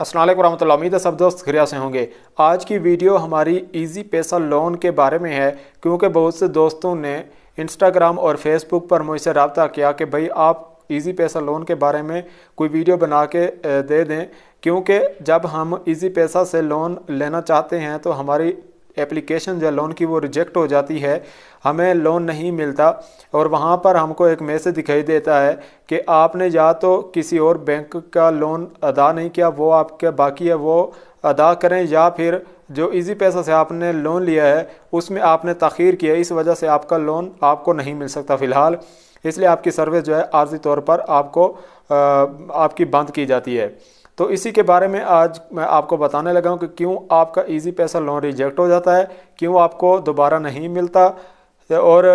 असल वरहमल उम्मीद है सब दोस्त खिरिया से होंगे आज की वीडियो हमारी इजी पैसा लोन के बारे में है क्योंकि बहुत से दोस्तों ने इंस्टाग्राम और फेसबुक पर मुझसे रबता किया कि भाई आप इजी पैसा लोन के बारे में कोई वीडियो बना के दे दें क्योंकि जब हम इजी पैसा से लोन लेना चाहते हैं तो हमारी एप्लीकेशन जो लोन की वो रिजेक्ट हो जाती है हमें लोन नहीं मिलता और वहाँ पर हमको एक मैसेज दिखाई देता है कि आपने या तो किसी और बैंक का लोन अदा नहीं किया वो आपके बाकी है वो अदा करें या फिर जो इजी पैसा से आपने लोन लिया है उसमें आपने तखीर किया इस वजह से आपका लोन आपको नहीं मिल सकता फ़िलहाल इसलिए आपकी सर्विस जो है आर्जी तौर पर आपको आ, आपकी बंद की जाती है तो इसी के बारे में आज मैं आपको बताने लगा हूँ कि क्यों आपका इजी पैसा लोन रिजेक्ट हो जाता है क्यों आपको दोबारा नहीं मिलता और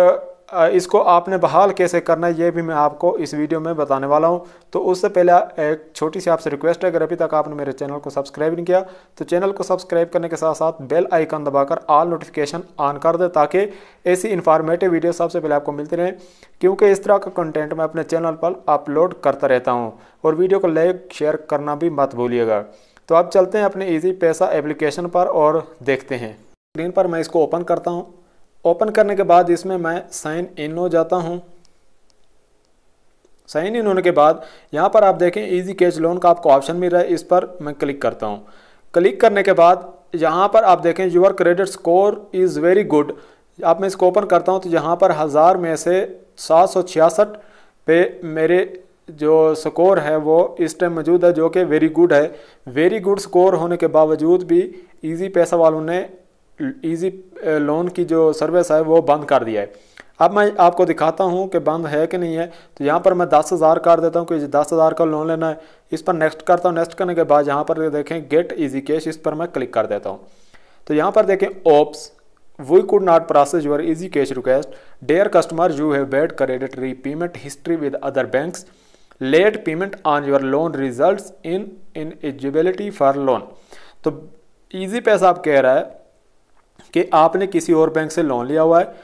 इसको आपने बहाल कैसे करना है ये भी मैं आपको इस वीडियो में बताने वाला हूँ तो उससे पहले एक छोटी सी आपसे रिक्वेस्ट है अगर अभी तक आपने मेरे चैनल को सब्सक्राइब नहीं किया तो चैनल को सब्सक्राइब करने के साथ साथ बेल आइकन दबाकर ऑल नोटिफिकेशन ऑन कर दे ताकि ऐसी इन्फॉर्मेटिव वीडियो सबसे पहले आपको मिलती रहे क्योंकि इस तरह का कंटेंट मैं अपने चैनल पर अपलोड करता रहता हूँ और वीडियो को लाइक शेयर करना भी मत भूलिएगा तो आप चलते हैं अपने ईजी पैसा एप्लीकेशन पर और देखते हैं स्क्रीन पर मैं इसको ओपन करता हूँ ओपन करने के बाद इसमें मैं साइन इन हो जाता हूँ साइन इन होने के बाद यहाँ पर आप देखें इजी कैश लोन का आपको ऑप्शन मिल रहा है इस पर मैं क्लिक करता हूँ क्लिक करने के बाद यहाँ पर आप देखें your credit score is very good आप मैं इसको ओपन करता हूँ तो यहाँ पर हज़ार में से सात सौ छियासठ पे मेरे जो स्कोर है वो इस टाइम मौजूद है जो कि वेरी गुड है वेरी गुड स्कोर होने के बावजूद भी इजी पैसा वालों ने ईजी लोन uh, की जो सर्विस है वो बंद कर दिया है अब मैं आपको दिखाता हूँ कि बंद है कि नहीं है तो यहाँ पर मैं दस हज़ार कर देता हूँ कि दस हज़ार का लोन लेना है इस पर नेक्स्ट करता हूँ नेक्स्ट करने के बाद यहाँ पर देखें गेट इजी कैश इस पर मैं क्लिक कर देता हूँ तो यहाँ पर देखें oops we could not process your easy cash request dear customer you have bad credit repayment history with other banks late payment on your loan result in ineligibility for loan तो easy पैसा आप कह रहा है कि आपने किसी और बैंक से लोन लिया हुआ है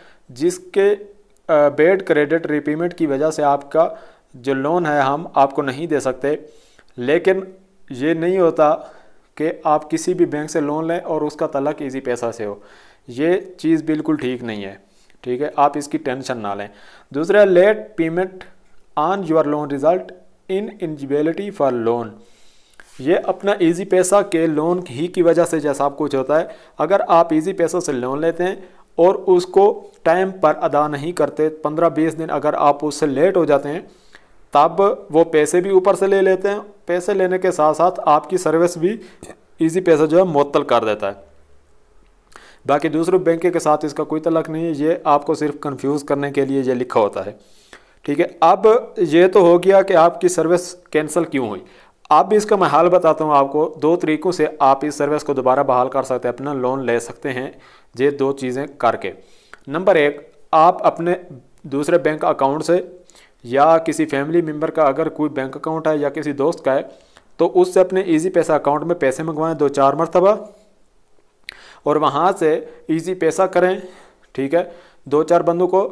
जिसके बेड क्रेडिट रिपेमेंट की वजह से आपका जो लोन है हम आपको नहीं दे सकते लेकिन ये नहीं होता कि आप किसी भी बैंक से लोन लें और उसका तलक इजी पैसा से हो ये चीज़ बिल्कुल ठीक नहीं है ठीक है आप इसकी टेंशन ना लें दूसरा late payment on your loan result in eligibility for loan ये अपना इजी पैसा के लोन ही की वजह से जैसा आपको होता है अगर आप इजी पैसा से लोन लेते हैं और उसको टाइम पर अदा नहीं करते पंद्रह बीस दिन अगर आप उससे लेट हो जाते हैं तब वो पैसे भी ऊपर से ले लेते हैं पैसे लेने के साथ साथ आपकी सर्विस भी इजी पैसा जो है मअतल कर देता है बाकी दूसरे बैंक के साथ इसका कोई तलक नहीं है ये आपको सिर्फ कन्फ्यूज़ करने के लिए ये लिखा होता है ठीक है अब ये तो हो गया कि आपकी सर्विस कैंसिल क्यों हुई आप भी इसका मैं हाल बताता हूँ आपको दो तरीक़ों से आप इस सर्विस को दोबारा बहाल कर सकते हैं अपना लोन ले सकते हैं ये दो चीज़ें करके नंबर एक आप अपने दूसरे बैंक अकाउंट से या किसी फैमिली मेम्बर का अगर कोई बैंक अकाउंट है या किसी दोस्त का है तो उससे अपने ईजी पैसा अकाउंट में पैसे मंगवाएं दो चार मरतबा और वहाँ से ईजी पैसा करें ठीक है दो चार बंदों को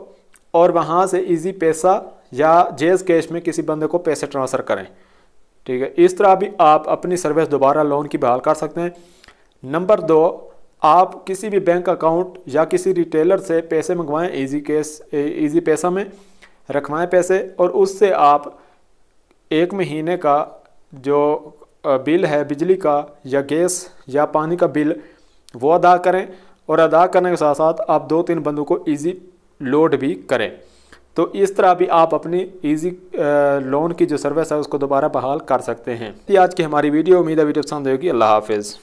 और वहाँ से ईजी पैसा या जेज कैश में किसी बंदे को पैसे ट्रांसफ़र करें ठीक है इस तरह भी आप अपनी सर्विस दोबारा लोन की बहाल कर सकते हैं नंबर दो आप किसी भी बैंक अकाउंट या किसी रिटेलर से पैसे मंगवाएं इजी केस इजी पैसा में रखवाएं पैसे और उससे आप एक महीने का जो बिल है बिजली का या गैस या पानी का बिल वो अदा करें और अदा करने के साथ साथ आप दो तीन बंदों को इजी लोड भी करें तो इस तरह भी आप अपनी इजी लोन की जो सर्विस है उसको दोबारा बहाल कर सकते हैं ये आज की हमारी वीडियो उम्मीद है वीडियो पसंद होगी अल्लाह हाफिज़